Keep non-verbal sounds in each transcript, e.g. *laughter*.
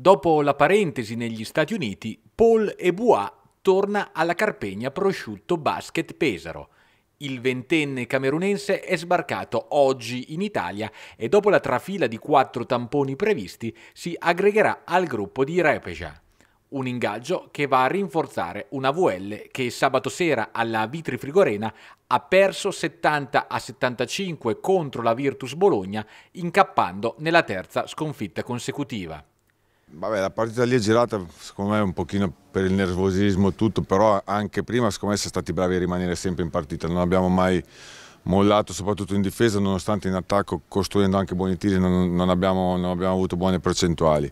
Dopo la parentesi negli Stati Uniti, Paul Ebois torna alla Carpegna Prosciutto Basket Pesaro. Il ventenne camerunense è sbarcato oggi in Italia e dopo la trafila di quattro tamponi previsti si aggregherà al gruppo di Repeja. Un ingaggio che va a rinforzare una VL che sabato sera alla Vitri Frigorena ha perso 70 a 75 contro la Virtus Bologna, incappando nella terza sconfitta consecutiva. Vabbè, la partita lì è girata secondo me un pochino per il nervosismo e tutto, però anche prima secondo me siamo stati bravi a rimanere sempre in partita, non abbiamo mai mollato soprattutto in difesa, nonostante in attacco costruendo anche buoni tiri non, non, abbiamo, non abbiamo avuto buone percentuali.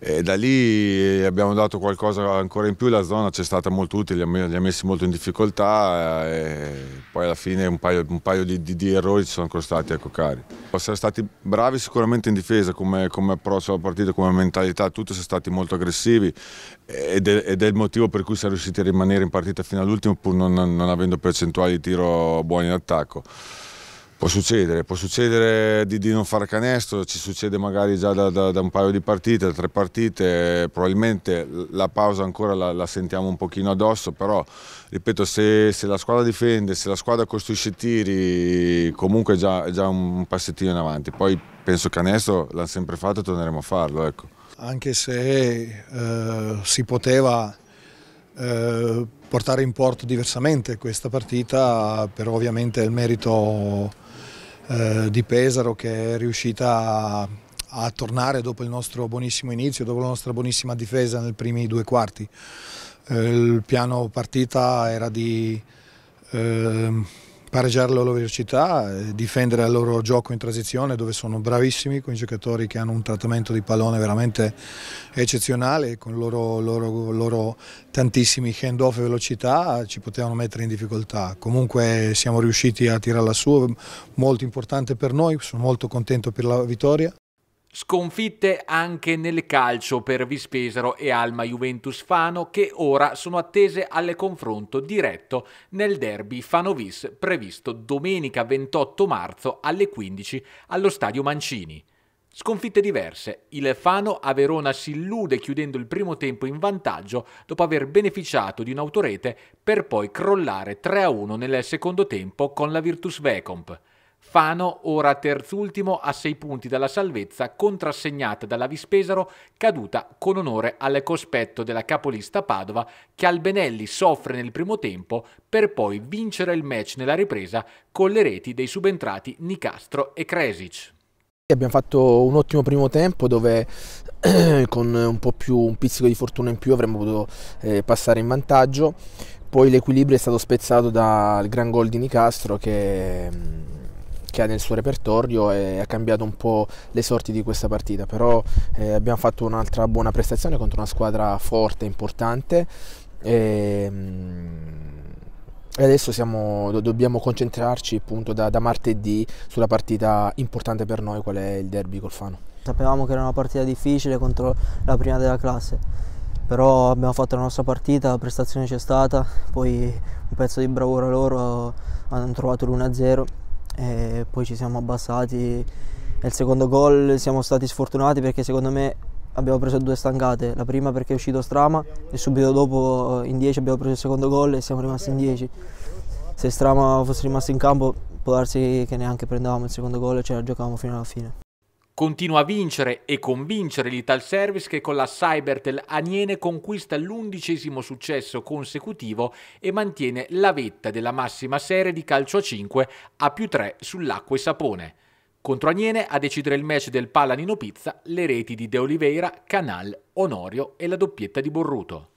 E da lì eh, abbiamo dato qualcosa ancora in più, la zona c'è stata molto utile, li ha messi molto in difficoltà eh, poi alla fine un paio, un paio di, di, di, errori ci sono costati a Coccari. Ecco, siamo stati bravi sicuramente in difesa come, come approccio alla partita, come mentalità, tutti sono stati molto aggressivi ed è, ed è il motivo per cui siamo riusciti a rimanere in partita fino all'ultimo pur non, non avendo percentuali di tiro buoni in attacco. Può succedere, può succedere di, di, non fare canestro, ci succede magari già da, da, da, un paio di partite, da tre partite, probabilmente la pausa ancora la, la sentiamo un pochino addosso, però ripeto se, se, la squadra difende, se la squadra costruisce tiri, comunque è già, già un passettino in avanti, poi penso che canestro l'hanno sempre fatto e torneremo a farlo. Ecco. Anche se eh, si poteva eh, portare in porto diversamente questa partita, però ovviamente il merito eh, di Pesaro che è riuscita a, a, tornare dopo il nostro buonissimo inizio, dopo la nostra buonissima difesa nei primi due quarti. Eh, il piano partita era di... Eh, pareggiare la loro velocità, eh, difendere il loro gioco in transizione dove sono bravissimi con i giocatori che hanno un trattamento di pallone veramente eccezionale, con i loro, loro, loro, tantissimi hand-off e velocità ci potevano mettere in difficoltà. Comunque siamo riusciti a tirarla su, molto importante per noi, sono molto contento per la vittoria. Sconfitte anche nel calcio per Vispesaro e Alma Juventus Fano che ora sono attese al confronto diretto nel derby Fanovis previsto domenica 28 marzo alle 15 allo stadio Mancini. Sconfitte diverse, il Fano a Verona si illude chiudendo il primo tempo in vantaggio dopo aver beneficiato di un'autorete per poi crollare 3-1 nel secondo tempo con la Virtus Vecomp. Fano ora terzultimo a 6 punti dalla salvezza contrassegnata dalla Vispesaro caduta con onore al cospetto della capolista Padova che Albenelli soffre nel primo tempo per poi vincere il match nella ripresa con le reti dei subentrati Nicastro e Kresic. Abbiamo fatto un ottimo primo tempo dove *clears throat* con un, più, un pizzico di fortuna in più avremmo potuto eh, passare in vantaggio, poi l'equilibrio è stato spezzato dal gran gol di Nicastro che mm, che ha nel suo repertorio e ha cambiato un po' le sorti di questa partita, però eh, abbiamo fatto un'altra buona prestazione contro una squadra forte, importante. E, ehm, e adesso siamo, do, dobbiamo concentrarci appunto da, da, martedì sulla partita importante per noi, qual è il derby col Fano. Sapevamo che era una partita difficile contro la prima della classe, però abbiamo fatto la nostra partita, la prestazione c'è stata, poi un pezzo di bravura loro hanno trovato l'1-0 e poi ci siamo abbassati e il secondo gol siamo stati sfortunati perché secondo me abbiamo preso due stangate, la prima perché è uscito Strama e subito dopo eh, in 10 abbiamo preso il secondo gol e siamo rimasti in 10. Se Strama fosse rimasto in campo può darsi che neanche prendevamo il secondo gol e ce la giocavamo fino alla fine. Continua a vincere e convincere l'Ital Service che con la Cybertel Aniene conquista l'undicesimo successo consecutivo e mantiene la vetta della massima serie di calcio a 5 a più 3 sull'acqua e sapone. Contro Aniene a decidere il match del Palanino Pizza le reti di De Oliveira, Canal, Onorio e la doppietta di Borruto.